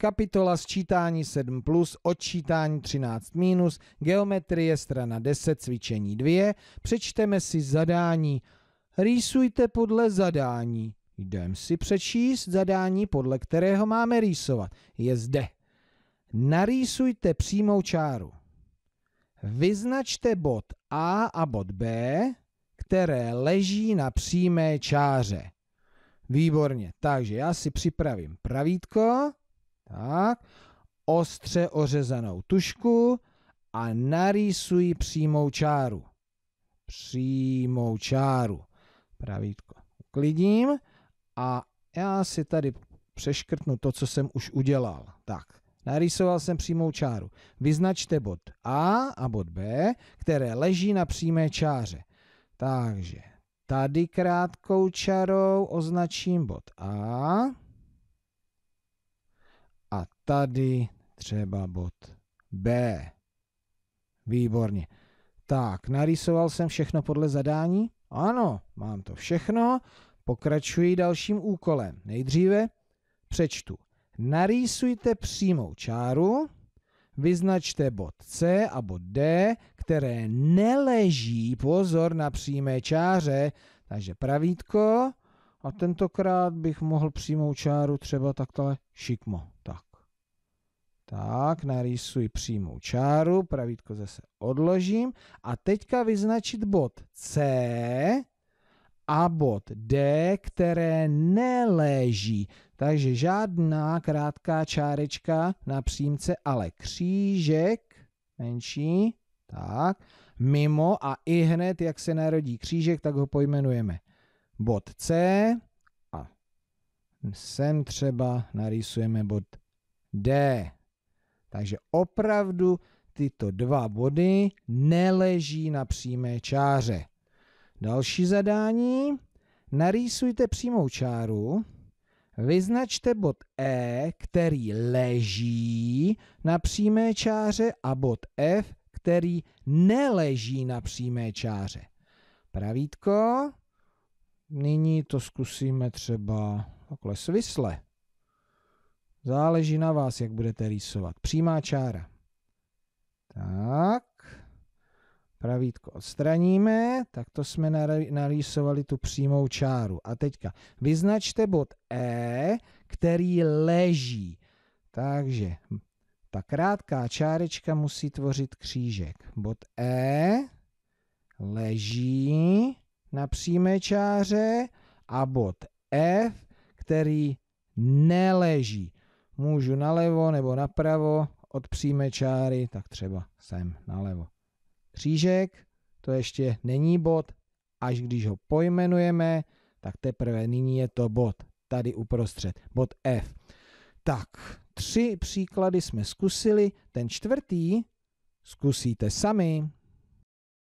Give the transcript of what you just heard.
kapitola sčítání 7 plus, odčítání 13 minus, geometrie strana 10, cvičení 2, přečteme si zadání. Rýsujte podle zadání. Jdeme si přečíst zadání, podle kterého máme rýsovat. Je zde. Narýsujte přímou čáru. Vyznačte bod A a bod B, které leží na přímé čáře. Výborně, takže já si připravím pravítko. Tak, ostře ořezanou tušku a narýsuji přímou čáru. Přímou čáru. Pravítko uklidím a já si tady přeškrtnu to, co jsem už udělal. Tak, narýsoval jsem přímou čáru. Vyznačte bod A a bod B, které leží na přímé čáře. Takže tady krátkou čarou označím bod A a tady třeba bod B. Výborně. Tak, narysoval jsem všechno podle zadání? Ano, mám to všechno. Pokračuji dalším úkolem. Nejdříve přečtu. Narýsujte přímou čáru, vyznačte bod C a bod D, které neleží, pozor na přímé čáře, takže pravítko, a tentokrát bych mohl přímou čáru třeba takhle šikmo. Tak. Tak, narýsuj přímou čáru, pravítko zase odložím a teďka vyznačit bod C a bod D, které neleží. Takže žádná krátká čárečka na přímce, ale křížek menší, tak, mimo a i hned, jak se narodí křížek, tak ho pojmenujeme bod C a sem třeba narýsujeme bod D. Takže opravdu tyto dva body neleží na přímé čáře. Další zadání. Narýsujte přímou čáru. Vyznačte bod E, který leží na přímé čáře a bod F, který neleží na přímé čáře. Pravítko, nyní to zkusíme třeba takhle svisle. Záleží na vás, jak budete rýsovat. Přímá čára. Tak. Pravítko odstraníme, tak to jsme narýsovali tu přímou čáru. A teďka vyznačte bod E, který leží. Takže ta krátká čárečka musí tvořit křížek. Bod E leží na přímé čáře a bod F, který neleží. Můžu nalevo nebo napravo od přímé čáry, tak třeba sem nalevo. Křížek, to ještě není bod, až když ho pojmenujeme, tak teprve nyní je to bod, tady uprostřed, bod F. Tak, tři příklady jsme zkusili, ten čtvrtý zkusíte sami.